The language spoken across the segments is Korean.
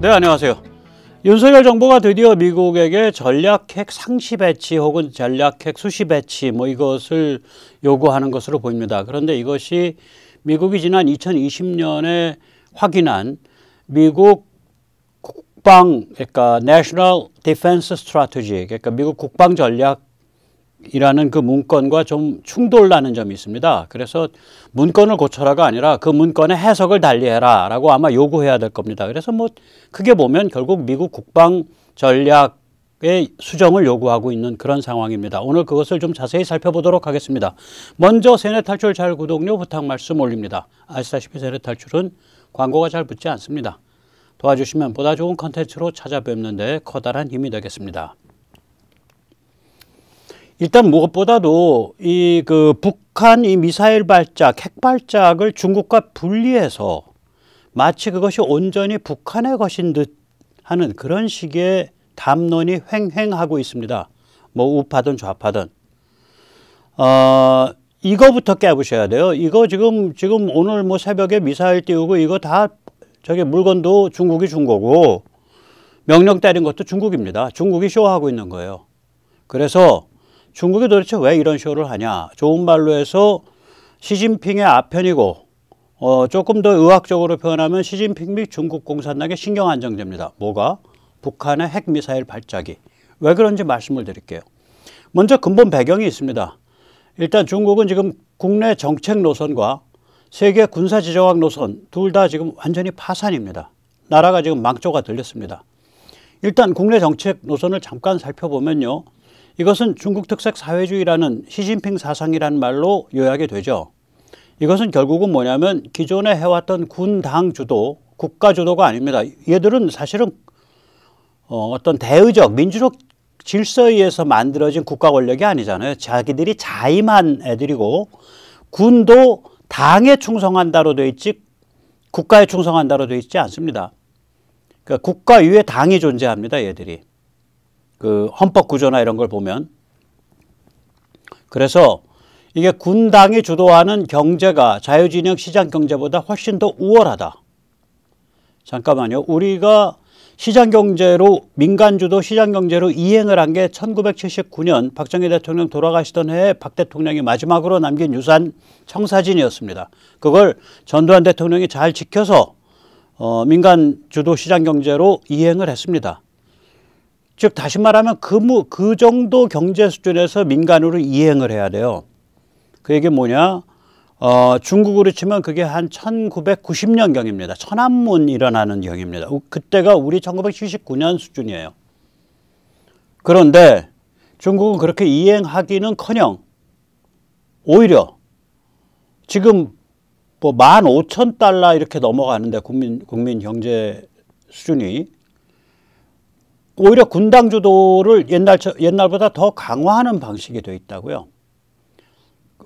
네 안녕하세요 윤석열 정부가 드디어 미국에게 전략핵 상시 배치 혹은 전략핵 수시 배치 뭐 이것을 요구하는 것으로 보입니다 그런데 이것이 미국이 지난 2020년에 확인한 미국 국방 그러니까 National Defense Strategy 그러니까 미국 국방 전략 이라는 그 문건과 좀 충돌나는 점이 있습니다. 그래서 문건을 고쳐라가 아니라 그 문건의 해석을 달리해라 라고 아마 요구해야 될 겁니다. 그래서 뭐 크게 보면 결국 미국 국방 전략의 수정을 요구하고 있는 그런 상황입니다. 오늘 그것을 좀 자세히 살펴보도록 하겠습니다. 먼저 세뇌 탈출 잘 구독료 부탁 말씀 올립니다. 아시다시피 세뇌 탈출은 광고가 잘 붙지 않습니다. 도와주시면 보다 좋은 컨텐츠로 찾아뵙는데 커다란 힘이 되겠습니다. 일단 무엇보다도 이 그 북한 이 미사일 발작, 핵 발작을 중국과 분리해서 마치 그것이 온전히 북한의 것인 듯 하는 그런 식의 담론이 횡행하고 있습니다. 뭐 우파든 좌파든. 어, 이거부터 깨부셔야 돼요. 이거 지금, 지금 오늘 뭐 새벽에 미사일 띄우고 이거 다 저게 물건도 중국이 준 거고 명령 때린 것도 중국입니다. 중국이 쇼하고 있는 거예요. 그래서 중국이 도대체 왜 이런 쇼를 하냐. 좋은 말로 해서 시진핑의 아편이고 어, 조금 더 의학적으로 표현하면 시진핑 및 중국 공산당의 신경 안정제입니다. 뭐가? 북한의 핵미사일 발작이. 왜 그런지 말씀을 드릴게요. 먼저 근본 배경이 있습니다. 일단 중국은 지금 국내 정책 노선과 세계 군사 지정학 노선 둘 다 지금 완전히 파산입니다. 나라가 지금 망조가 들렸습니다. 일단 국내 정책 노선을 잠깐 살펴보면요. 이것은 중국 특색 사회주의라는 시진핑 사상이란 말로 요약이 되죠. 이것은 결국은 뭐냐면 기존에 해왔던 군 당 주도, 국가 주도가 아닙니다. 얘들은 사실은 어, 어떤 대의적, 민주적 질서에 의해서 만들어진 국가 권력이 아니잖아요. 자기들이 자임한 애들이고 군도 당에 충성한다로 돼 있지 국가에 충성한다로 돼 있지 않습니다. 그러니까 국가 위에 당이 존재합니다. 얘들이. 그 헌법 구조나 이런 걸 보면 그래서 이게 군당이 주도하는 경제가 자유진영 시장 경제보다 훨씬 더 우월하다. 잠깐만요. 우리가 시장 경제로 민간 주도 시장 경제로 이행을 한 게 1979년 박정희 대통령 돌아가시던 해에 박 대통령이 마지막으로 남긴 유산 청사진이었습니다. 그걸 전두환 대통령이 잘 지켜서 어, 민간 주도 시장 경제로 이행을 했습니다. 즉 다시 말하면 그, 그 정도 경제 수준에서 민간으로 이행을 해야 돼요. 그 얘기 뭐냐? 어, 중국으로 치면 그게 한 1990년경입니다. 천안문 일어나는 경입니다. 그때가 우리 1979년 수준이에요. 그런데 중국은 그렇게 이행하기는 커녕 오히려 지금 뭐 15,000달러 이렇게 넘어가는데 국민, 국민 경제 수준이 오히려 군당 주도를 옛날 옛날보다 더 강화하는 방식이 되어 있다고요.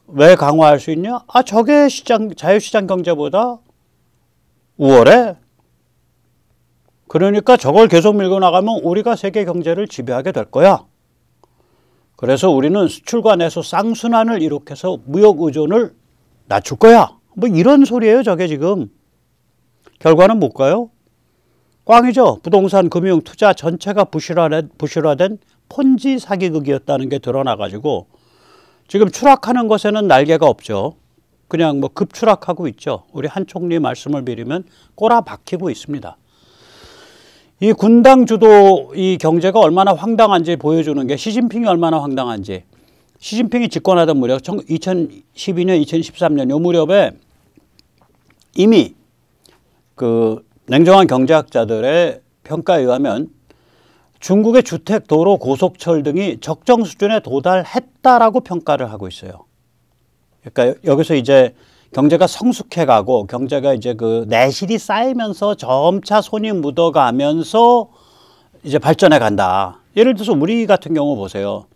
왜 강화할 수 있냐? 아 저게 시장 자유시장 경제보다 우월해. 그러니까 저걸 계속 밀고 나가면 우리가 세계 경제를 지배하게 될 거야. 그래서 우리는 수출과 내수 쌍순환을 이룩해서 무역 의존을 낮출 거야. 뭐 이런 소리예요, 저게 지금. 결과는 뭘까요? 꽝이죠. 부동산 금융 투자 전체가 부실화된, 부실화된 폰지 사기극이었다는 게 드러나가지고 지금 추락하는 것에는 날개가 없죠. 그냥 뭐 급추락하고 있죠. 우리 한 총리 말씀을 빌리면 꼬라박히고 있습니다. 이 군당 주도 이 경제가 얼마나 황당한지 보여주는 게 시진핑이 얼마나 황당한지 시진핑이 집권하던 무렵 2012년 2013년 요 무렵에 이미 그 냉정한 경제학자들의 평가에 의하면 중국의 주택, 도로, 고속철 등이 적정 수준에 도달했다라고 평가를 하고 있어요. 그러니까 여기서 이제 경제가 성숙해 가고 경제가 이제 그 내실이 쌓이면서 점차 손이 묻어가면서 이제 발전해 간다. 예를 들어서 우리 같은 경우 보세요.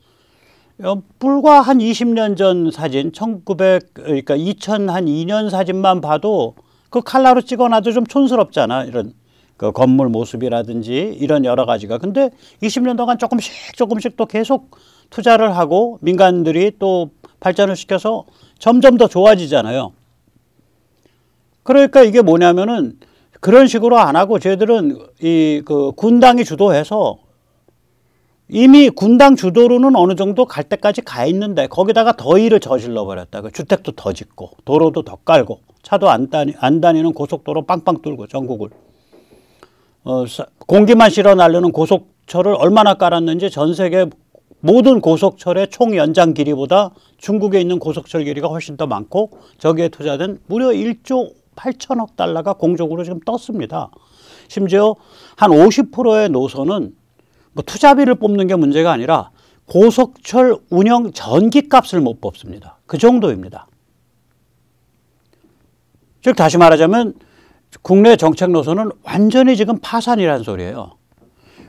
어, 불과 한 20년 전 사진, 1900, 그러니까 2000한 2년 사진만 봐도 그 칼라로 찍어놔도 좀 촌스럽잖아. 이런 그 건물 모습이라든지 이런 여러 가지가. 근데 20년 동안 조금씩 조금씩 또 계속 투자를 하고 민간들이 또 발전을 시켜서 점점 더 좋아지잖아요. 그러니까 이게 뭐냐면은 그런 식으로 안 하고 저희들은 이 그 군당이 주도해서 이미 군당 주도로는 어느 정도 갈 때까지 가 있는데 거기다가 더위를 저질러 버렸다. 그 주택도 더 짓고 도로도 더 깔고 차도 안, 다니, 안 다니는 고속도로 빵빵 뚫고 전국을 어, 공기만 실어 날르는 고속철을 얼마나 깔았는지 전 세계 모든 고속철의 총 연장 길이보다 중국에 있는 고속철 길이가 훨씬 더 많고 저기에 투자된 무려 1조 8천억 달러가 공적으로 지금 떴습니다. 심지어 한 50%의 노선은 뭐 투자비를 뽑는 게 문제가 아니라 고속철 운영 전기값을 못 뽑습니다. 그 정도입니다. 즉 다시 말하자면 국내 정책 노선은 완전히 지금 파산이라는 소리예요.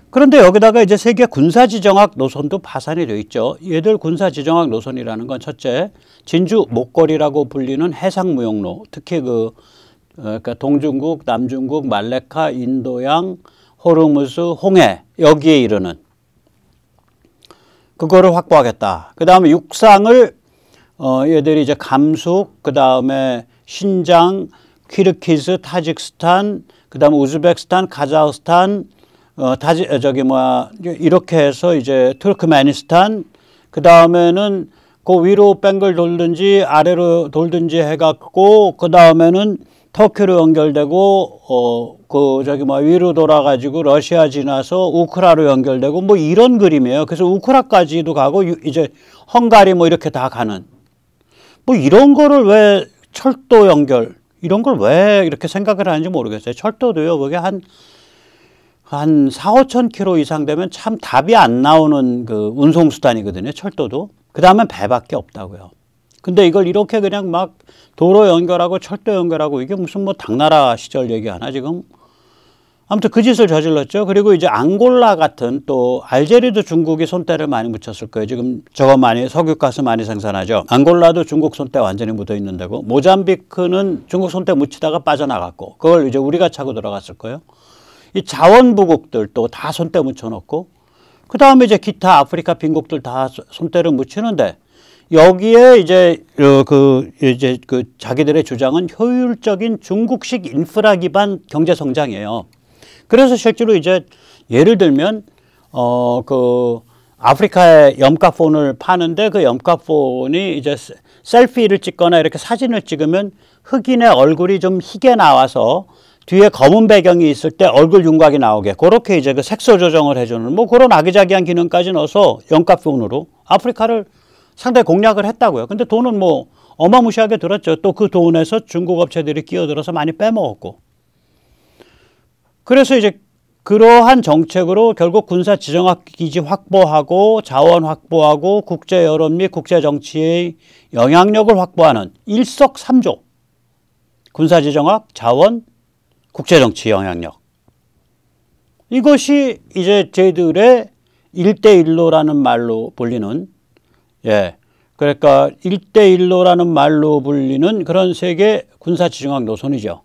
그런데 여기다가 이제 세계 군사지정학 노선도 파산이 되어 있죠. 얘들 군사지정학 노선이라는 건 첫째 진주 목걸이라고 불리는 해상무용로 특히 그 어, 그러니까 동중국, 남중국, 말레카, 인도양 호르무스 홍해 여기에 이르는 그거를 확보하겠다. 그 다음에 육상을 어, 얘들이 이제 감숙, 그 다음에 신장, 키르키스, 타직스탄, 그 다음에 우즈벡스탄 카자흐스탄, 어, 타지, 어, 저기 뭐야, 이렇게 해서 이제 투르크메니스탄, 그 다음에는 그 위로 뺑글 돌든지 아래로 돌든지 해갖고, 그 다음에는 터키로 연결되고 어 그 저기 뭐 위로 돌아가지고 러시아 지나서 우크라로 연결되고 뭐 이런 그림이에요. 그래서 우크라까지도 가고 이제 헝가리 뭐 이렇게 다 가는 뭐 이런 거를 왜 철도 연결 이런 걸 왜 이렇게 생각을 하는지 모르겠어요. 철도도요. 그게 한한 한 4, 5천 킬로 이상 되면 참 답이 안 나오는 그 운송수단이거든요. 철도도. 그 다음에 배밖에 없다고요. 근데 이걸 이렇게 그냥 막 도로 연결하고 철도 연결하고 이게 무슨 뭐 당나라 시절 얘기 하나 지금 아무튼 그 짓을 저질렀죠. 그리고 이제 앙골라 같은 또 알제리도 중국이 손때를 많이 묻혔을 거예요. 지금 저거 많이 석유가스 많이 생산하죠. 앙골라도 중국 손때 완전히 묻어 있는 데고 모잠비크는 중국 손때 묻히다가 빠져나갔고 그걸 이제 우리가 차고 들어갔을 거예요. 이 자원부국들 또 다 손때 묻혀놓고 그 다음에 이제 기타 아프리카 빈국들 다 손때를 묻히는데 여기에 이제 어, 그 이제 그 자기들의 주장은 효율적인 중국식 인프라 기반 경제 성장이에요. 그래서 실제로 이제 예를 들면 어 그 아프리카의 염가폰을 파는데 그 염가폰이 이제 셀피를 찍거나 이렇게 사진을 찍으면 흑인의 얼굴이 좀 희게 나와서 뒤에 검은 배경이 있을 때 얼굴 윤곽이 나오게 그렇게 이제 그 색소 조정을 해주는 뭐 그런 아기자기한 기능까지 넣어서 염가폰으로 아프리카를 상당히 공략을 했다고요. 근데 돈은 뭐 어마무시하게 들었죠. 또 그 돈에서 중국 업체들이 끼어들어서 많이 빼먹었고. 그래서 이제 그러한 정책으로 결국 군사 지정학 기지 확보하고 자원 확보하고 국제 여론 및 국제 정치의 영향력을 확보하는 일석삼조. 군사 지정학, 자원, 국제 정치 영향력. 이것이 이제 저희들의 일대일로라는 말로 불리는 예. 그러니까 일대일로라는 말로 불리는 그런 세계 군사지중학 노선이죠.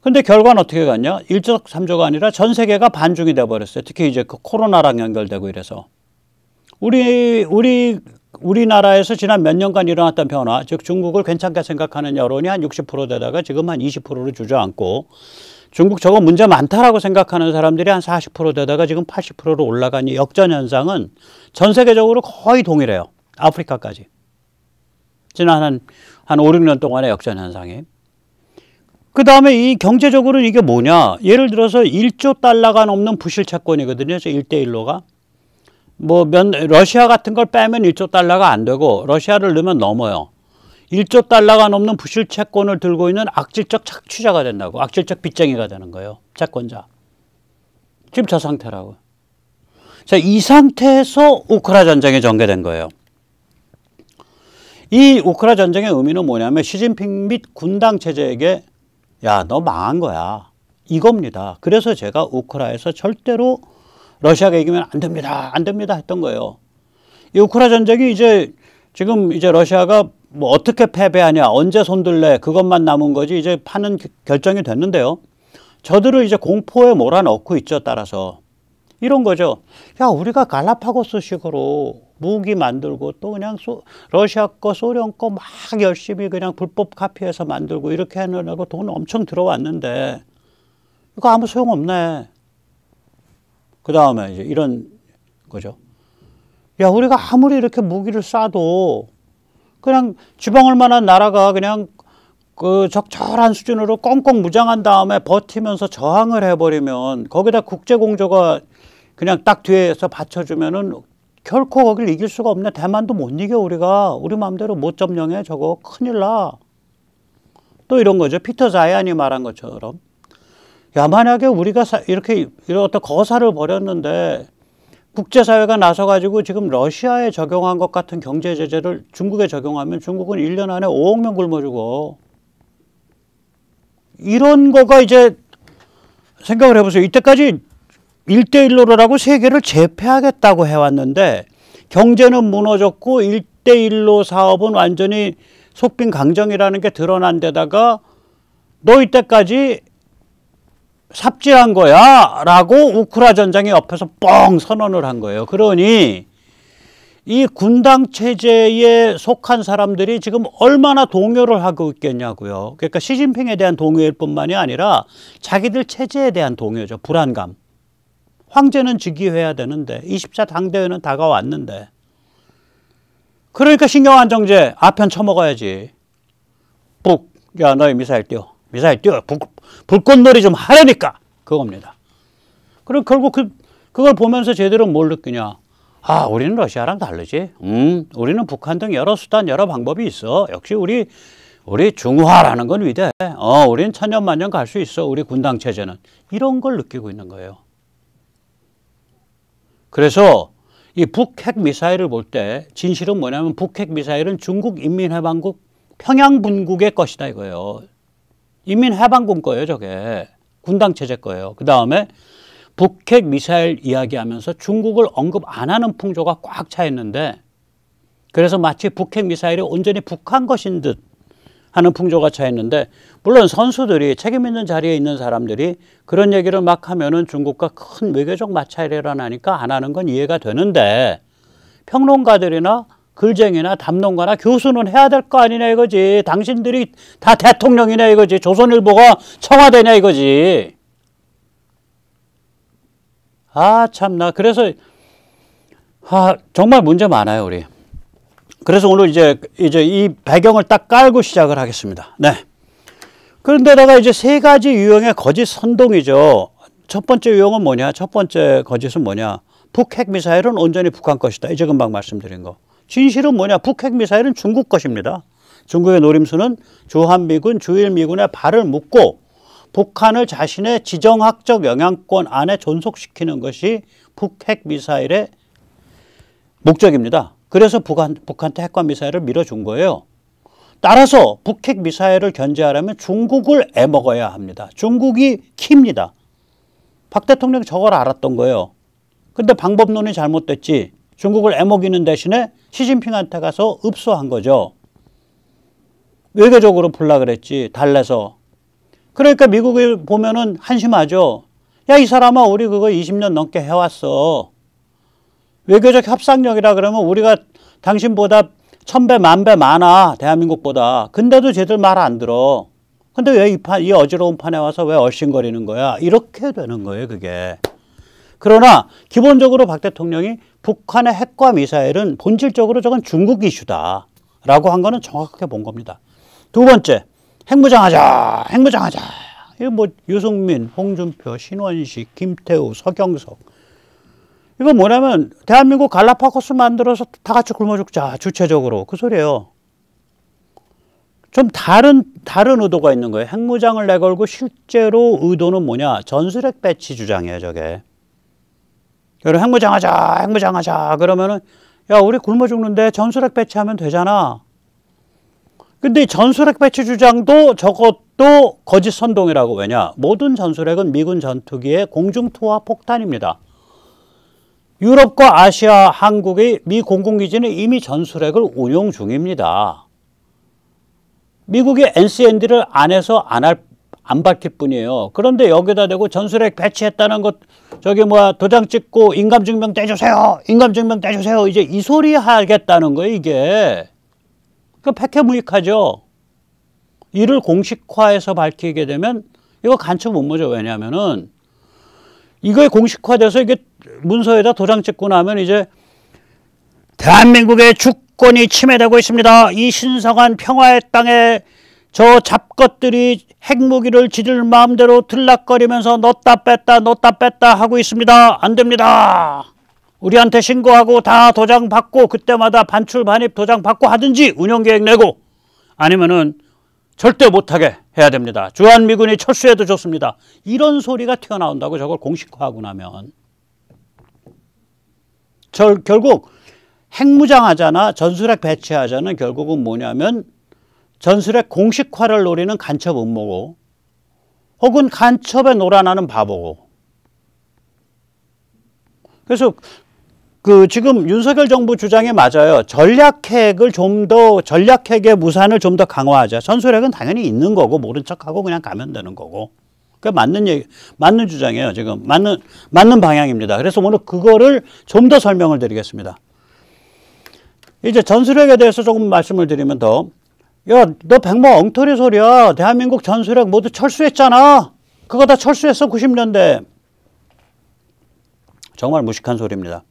근데 결과는 어떻게 갔냐? 일조삼조가 아니라 전 세계가 반중이 돼버렸어요. 특히 이제 그 코로나랑 연결되고 이래서. 우리, 우리, 우리나라에서 지난 몇 년간 일어났던 변화, 즉 중국을 괜찮게 생각하는 여론이 한 60% 되다가 지금 한 20%로 주저앉고 중국 저거 문제 많다라고 생각하는 사람들이 한 40% 되다가 지금 80%로 올라가니 역전 현상은 전 세계적으로 거의 동일해요. 아프리카까지. 지난 한, 한 5, 6년 동안의 역전 현상이. 그 다음에 이 경제적으로는 이게 뭐냐. 예를 들어서 1조 달러가 넘는 부실 채권이거든요. 저 1대1로가. 뭐, 면, 러시아 같은 걸 빼면 1조 달러가 안 되고, 러시아를 넣으면 넘어요. 1조 달러가 넘는 부실 채권을 들고 있는 악질적 착취자가 된다고. 악질적 빚쟁이가 되는 거예요. 채권자. 지금 저 상태라고. 자, 이 상태에서 우크라 전쟁이 전개된 거예요. 이 우크라 전쟁의 의미는 뭐냐면 시진핑 및 군당 체제에게 야, 너 망한 거야. 이겁니다. 그래서 제가 우크라에서 절대로 러시아가 이기면 안 됩니다. 안 됩니다. 했던 거예요. 이 우크라 전쟁이 이제 지금 이제 러시아가 뭐 어떻게 패배하냐, 언제 손들래, 그것만 남은 거지 이제 파는 결정이 됐는데요. 저들을 이제 공포에 몰아넣고 있죠. 따라서. 이런 거죠. 야, 우리가 갈라파고스식으로 무기 만들고 또 그냥 소, 러시아 거, 소련 거 막 열심히 그냥 불법 카피해서 만들고 이렇게 해놓으라고돈 엄청 들어왔는데 이거 아무 소용 없네. 그 다음에 이제 이런 거죠. 야, 우리가 아무리 이렇게 무기를 쏴도 그냥 지방 얼마나 나라가 그냥 그 적절한 수준으로 꽁꽁 무장한 다음에 버티면서 저항을 해버리면 거기다 국제공조가 그냥 딱 뒤에서 받쳐주면은 결코 거길 이길 수가 없네. 대만도 못 이겨 우리가. 우리 마음대로 못 점령해 저거 큰일 나. 또 이런 거죠. 피터 자이안이 말한 것처럼. 야 만약에 우리가 사, 이렇게 이런 어떤 거사를 벌였는데 국제사회가 나서가지고 지금 러시아에 적용한 것 같은 경제 제재를 중국에 적용하면 중국은 1년 안에 5억 명 굶어 죽어. 이런 거가 이제 생각을 해보세요. 이때까지 일대일로라고 세계를 재패하겠다고 해왔는데 경제는 무너졌고 일대일로 사업은 완전히 속빈 강정이라는 게 드러난 데다가 너 이때까지 삽질한 거야 라고 우크라 전장이 옆에서 뻥 선언을 한 거예요. 그러니 이 군당 체제에 속한 사람들이 지금 얼마나 동요를 하고 있겠냐고요. 그러니까 시진핑에 대한 동요일 뿐만이 아니라 자기들 체제에 대한 동요죠. 불안감. 황제는 즉위해야 되는데 24 당대회는 다가왔는데 그러니까 신경안 정제 아편 쳐먹어야지 북, 야 너희 미사일 띄워 미사일 띄워 북, 불꽃놀이 좀 하려니까 그겁니다 그리고 결국 그, 그걸 보면서 제대로 뭘 느끼냐 아 우리는 러시아랑 다르지 음 우리는 북한 등 여러 수단 여러 방법이 있어 역시 우리 우리 중화라는 건 위대해 어 우리는 천년만년 갈 수 있어 우리 군당 체제는 이런 걸 느끼고 있는 거예요 그래서 이 북핵 미사일을 볼 때 진실은 뭐냐면 북핵 미사일은 중국 인민해방국 평양분국의 것이다 이거예요. 인민해방군 거예요 저게. 군당 체제 거예요. 그 다음에 북핵 미사일 이야기하면서 중국을 언급 안 하는 풍조가 꽉 차 있는데 그래서 마치 북핵 미사일이 온전히 북한 것인 듯 하는 풍조가 차있는데 물론 선수들이 책임 있는 자리에 있는 사람들이 그런 얘기를 막 하면은 중국과 큰 외교적 마찰이 라어나니까안 하는 건 이해가 되는데 평론가들이나 글쟁이나 담론가나 교수는 해야 될 거 아니냐 이거지. 당신들이 다 대통령이냐 이거지. 조선일보가 청와대냐 이거지. 아 참나 그래서 아 정말 문제 많아요 우리. 그래서 오늘 이제 이제 이 배경을 딱 깔고 시작을 하겠습니다. 네. 그런데다가 이제 세 가지 유형의 거짓 선동이죠. 첫 번째 유형은 뭐냐? 첫 번째 거짓은 뭐냐? 북핵 미사일은 온전히 북한 것이다. 이제 금방 말씀드린 거. 진실은 뭐냐? 북핵 미사일은 중국 것입니다. 중국의 노림수는 주한미군, 주일미군의 발을 묶고 북한을 자신의 지정학적 영향권 안에 존속시키는 것이 북핵 미사일의 목적입니다. 그래서 북한, 북한테 핵과 미사일을 밀어준 거예요. 따라서 북핵 미사일을 견제하려면 중국을 애먹어야 합니다. 중국이 킵니다. 박 대통령이 저걸 알았던 거예요. 근데 방법론이 잘못됐지. 중국을 애먹이는 대신에 시진핑한테 가서 읍소한 거죠. 외교적으로 불라 그랬지. 달래서. 그러니까 미국을 보면은 한심하죠. 야, 이 사람아, 우리 그거 20년 넘게 해왔어. 외교적 협상력이라 그러면 우리가 당신보다 천배 만배 많아 대한민국보다 근데도 쟤들 말 안 들어 근데 왜 이 판, 이 어지러운 판에 와서 왜 얼씬거리는 거야 이렇게 되는 거예요 그게 그러나 기본적으로 박 대통령이 북한의 핵과 미사일은 본질적으로 저건 중국 이슈다 라고 한 거는 정확하게 본 겁니다 두 번째 핵무장하자 핵무장하자 이뭐 유승민, 홍준표, 신원식, 김태우, 서경석 이거 뭐냐면 대한민국 갈라파고스 만들어서 다 같이 굶어 죽자 주체적으로 그 소리예요. 좀 다른 다른 의도가 있는 거예요. 핵무장을 내걸고 실제로 의도는 뭐냐? 전술핵 배치 주장이에요, 저게. 여러 핵무장하자, 핵무장하자 그러면은 야 우리 굶어 죽는데 전술핵 배치하면 되잖아. 근데 전술핵 배치 주장도 저것도 거짓 선동이라고 왜냐? 모든 전술핵은 미군 전투기의 공중투하 폭탄입니다. 유럽과 아시아, 한국의 미공공기지는 이미 전술핵을 운용 중입니다. 미국이 NCND를 안에서 안 할, 안 밝힐 뿐이에요. 그런데 여기다 대고 전술핵 배치했다는 것, 저기 뭐야, 도장 찍고 인감증명 떼주세요! 인감증명 떼주세요! 이제 이 소리 하겠다는 거예요, 이게. 그 백해무익하죠. 이를 공식화해서 밝히게 되면 이거 간첩 못모죠 왜냐면은 이거에 공식화돼서 이게 문서에다 도장 찍고 나면 이제 대한민국의 주권이 침해되고 있습니다. 이 신성한 평화의 땅에 저 잡것들이 핵무기를 지들 마음대로 들락거리면서 넣다 뺐다 넣다 뺐다 하고 있습니다. 안 됩니다. 우리한테 신고하고 다 도장 받고 그때마다 반출 반입 도장 받고 하든지 운영계획 내고 아니면은 절대 못하게 해야 됩니다. 주한미군이 철수해도 좋습니다. 이런 소리가 튀어나온다고 저걸 공식화하고 나면 절, 결국 핵무장하잖아 전술핵 배치하자는 결국은 뭐냐면 전술핵 공식화를 노리는 간첩 음모고 혹은 간첩에 놀아나는 바보고 그래서 그 지금 윤석열 정부 주장에 맞아요. 전략핵을 좀 더 전략핵의 무산을 좀 더 강화하자. 전술핵은 당연히 있는 거고 모른 척하고 그냥 가면 되는 거고. 그 맞는 얘기, 맞는 주장이에요. 지금 맞는 맞는 방향입니다. 그래서 오늘 그거를 좀 더 설명을 드리겠습니다. 이제 전술핵에 대해서 조금 말씀을 드리면 더, 야, 너 백모 엉터리 소리야. 대한민국 전술핵 모두 철수했잖아. 그거 다 철수했어 90년대. 정말 무식한 소리입니다.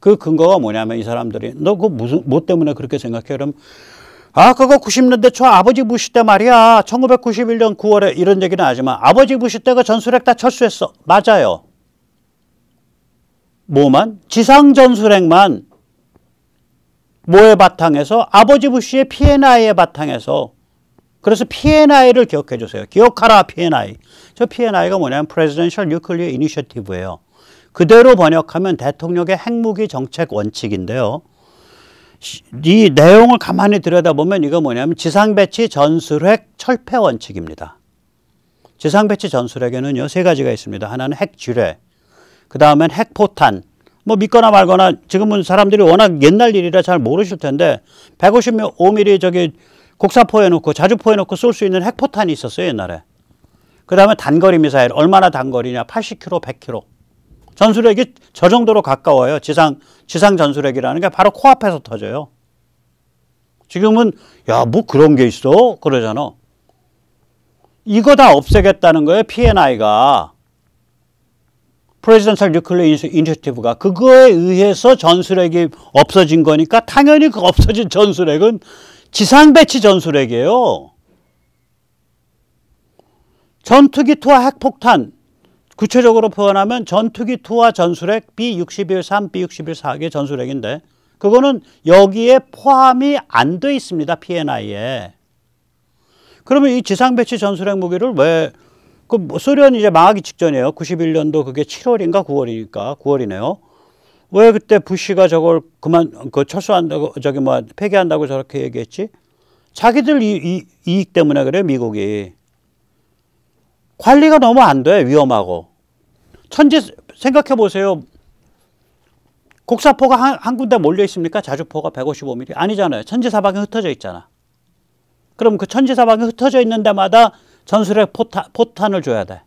그 근거가 뭐냐면 이 사람들이 너 그 무슨 뭐 때문에 그렇게 생각해? 그럼 아 그거 90년대 초 아버지 부시 때 말이야 1991년 9월에 이런 얘기는 하지만 아버지 부시 때가 전술핵 다 철수했어 맞아요 뭐만? 지상전술핵만 뭐에 바탕에서? 아버지 부시의 P&I의 바탕에서 그래서 P&I를 기억해 주세요. 기억하라 P&I. 저 P&I가 뭐냐면 Presidential Nuclear Initiative예요. 그대로 번역하면 대통령의 핵무기 정책 원칙인데요. 이 내용을 가만히 들여다보면 이거 뭐냐면 지상배치 전술핵 철폐 원칙입니다. 지상배치 전술핵에는요 세 가지가 있습니다. 하나는 핵지뢰, 그 다음엔 핵포탄. 뭐 믿거나 말거나 지금은 사람들이 워낙 옛날 일이라 잘 모르실 텐데 155mm 저기 곡사포 해놓고 자주포 해놓고 쏠 수 있는 핵포탄이 있었어요 옛날에. 그 다음에 단거리 미사일 얼마나 단거리냐 80km, 100km. 전술핵이 저 정도로 가까워요. 지상 지상 전술핵이라는 게 바로 코앞에서 터져요. 지금은 야 뭐 그런 게 있어 그러잖아. 이거 다 없애겠다는 거예요. P&I가 n 프레지던셜 뉴클리어 인니셔티브가 그거에 의해서 전술핵이 없어진 거니까 당연히 그 없어진 전술핵은 지상 배치 전술핵이에요. 전투기 투하 핵폭탄 구체적으로 표현하면 전투기 2와 전술핵 B61-3, B61-4개 전술핵인데 그거는 여기에 포함이 안 돼 있습니다. PNI에. 그러면 이 지상 배치 전술핵 무기를 왜그뭐 소련 이제 망하기 직전이에요. 91년도 그게 7월인가 9월이니까 9월이네요. 왜 그때 부시가 저걸 그만 그 철수한다고 저기 뭐 폐기한다고 저렇게 얘기했지? 자기들 이, 이, 이익 때문에 그래요 미국이 관리가 너무 안 돼 위험하고 천지 생각해 보세요. 곡사포가 한, 한 군데 몰려 있습니까? 자주포가 155mm 아니잖아요. 천지 사방에 흩어져 있잖아. 그럼 그 천지 사방에 흩어져 있는 데마다 전술의 포탄, 포탄을 줘야 돼.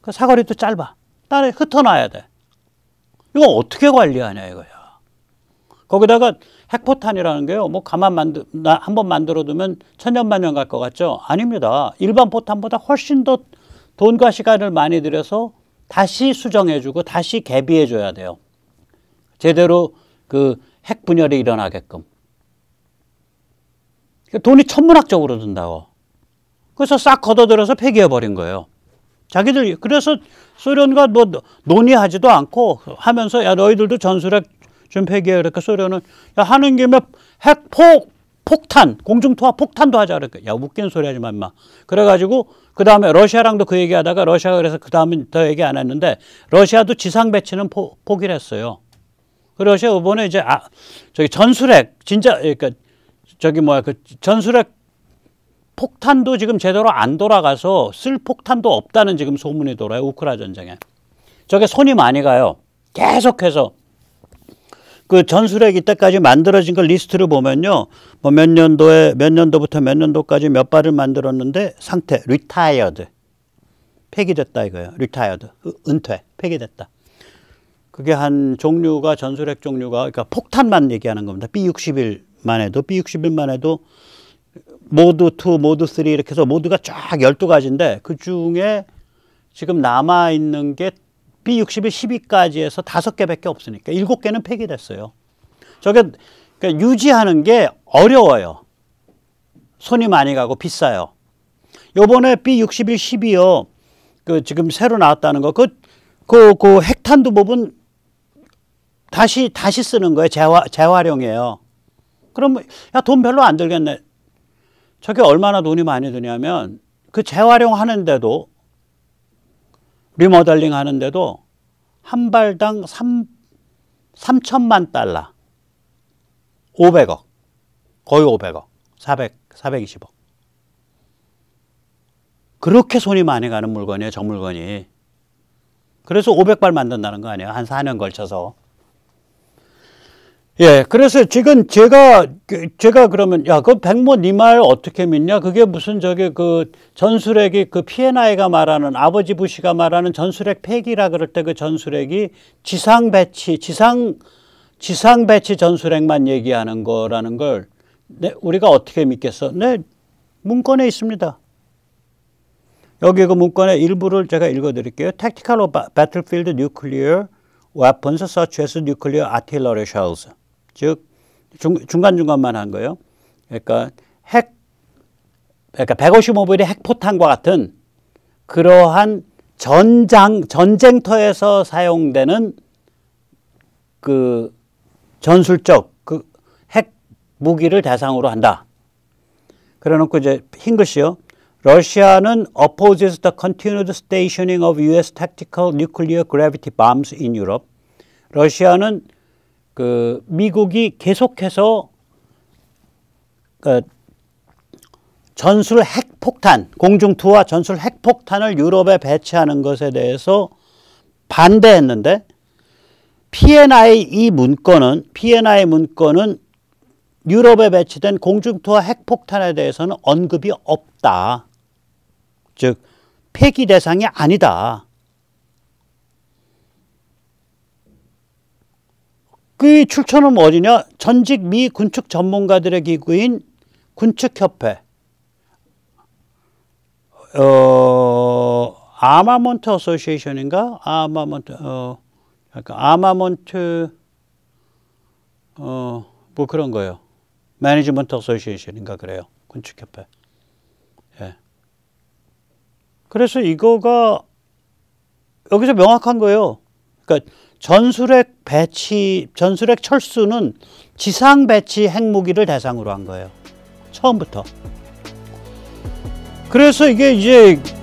그 사거리도 짧아. 딸에 흩어놔야 돼. 이거 어떻게 관리하냐 이거야. 거기다가 핵포탄이라는 게요. 뭐 가만 만들 한번 만들어 두면 천년만년 갈 것 같죠? 아닙니다. 일반 포탄보다 훨씬 더 돈과 시간을 많이 들여서 다시 수정해주고 다시 개비해줘야 돼요. 제대로 그 핵 분열이 일어나게끔. 그러니까 돈이 천문학적으로 든다고. 그래서 싹 걷어들여서 폐기해버린 거예요. 자기들, 그래서 소련과 뭐 논의하지도 않고 하면서 야, 너희들도 전술핵 좀 폐기해. 이렇게 그러니까 소련은 야, 하는 김에 핵폭 폭탄, 공중토화 폭탄도 하자 그랬고 야 웃기는 소리 하지 마 임마. 그래가지고 그 다음에 러시아랑도 그 얘기하다가 러시아 그래서 그 다음에 더 얘기 안 했는데 러시아도 지상 배치는 포, 포기를 했어요. 그 러시아 이번에 이제 아 저기 전술핵 진짜 그러니까 저기 뭐야 그 전술핵 폭탄도 지금 제대로 안 돌아가서 쓸 폭탄도 없다는 지금 소문이 돌아요 우크라 전쟁에. 저게 손이 많이 가요. 계속해서 그 전술핵 이때까지 만들어진 걸 리스트를 보면요. 뭐 몇 년도에 몇 년도부터 몇 년도까지 몇 발을 만들었는데 상태 리타이어드 폐기됐다 이거예요. 리타이어드 은퇴 폐기됐다. 그게 한 종류가 전술핵 종류가 그러니까 폭탄만 얘기하는 겁니다. B61만 해도 B61만 해도 모드 2, 모드 3 이렇게 해서 모드가 쫙 12가지인데 그 중에 지금 남아 있는 게 B61 12까지 해서 다섯 개밖에 없으니까 일곱 개는 폐기됐어요. 저게 그러니까 유지하는 게 어려워요. 손이 많이 가고 비싸요. 요번에 B61 12요. 그 지금 새로 나왔다는 거. 그, 그, 그 핵탄두 부분 다시, 다시 쓰는 거예요. 재화, 재활용이에요. 그럼, 야, 돈 별로 안 들겠네. 저게 얼마나 돈이 많이 드냐면 그 재활용하는데도 리모델링 하는데도 한 발당 3, 3천만 달러 500억 거의 500억 400, 420억 그렇게 손이 많이 가는 물건이에요 정 물건이 그래서 500발 만든다는 거 아니에요 한 4년 걸쳐서 예, 그래서 지금 제가, 제가 그러면, 야, 그 백모 니 말 어떻게 믿냐? 그게 무슨 저기 그 전술핵이 그 피에나이가 말하는 아버지 부시가 말하는 전술핵 폐기라 그럴 때 그 전술핵이 지상 배치, 지상, 지상 배치 전술핵만 얘기하는 거라는 걸 네, 우리가 어떻게 믿겠어? 네, 문건에 있습니다. 여기 그 문건의 일부를 제가 읽어 드릴게요. Tactical Battlefield Nuclear Weapons such as nuclear artillery shells. 즉 중간 중간만 한 거예요. 그러니까 핵 그러니까 1 5 5불의 핵포탄과 같은 그러한 전장 전쟁터에서 사용되는 그 전술적 그 핵 무기를 대상으로 한다. 그래놓고 이제 흰글씨요. 러시아는 opposes the continued stationing of U.S. tactical nuclear gravity bombs in Europe. 러시아는 그 미국이 계속해서 그 전술 핵폭탄, 공중투와 전술 핵폭탄을 유럽에 배치하는 것에 대해서 반대했는데 PNI 이 문건은 PNI 문건은 유럽에 배치된 공중투와 핵폭탄에 대해서는 언급이 없다. 즉 폐기 대상이 아니다. 그 출처는 어디냐? 전직 미 군축 전문가들의 기구인 군축협회 어, 아마먼트 어소시에이션인가? 아마먼트 어, 약간 아마먼트 어, 뭐 그런 거예요. 매니지먼트 어소시에이션인가 그래요. 군축협회. 예. 그래서 이거가 여기서 명확한 거예요. 그러니까 전술핵 배치, 전술핵 철수는 지상 배치 핵무기를 대상으로 한 거예요. 처음부터. 그래서 이게 이제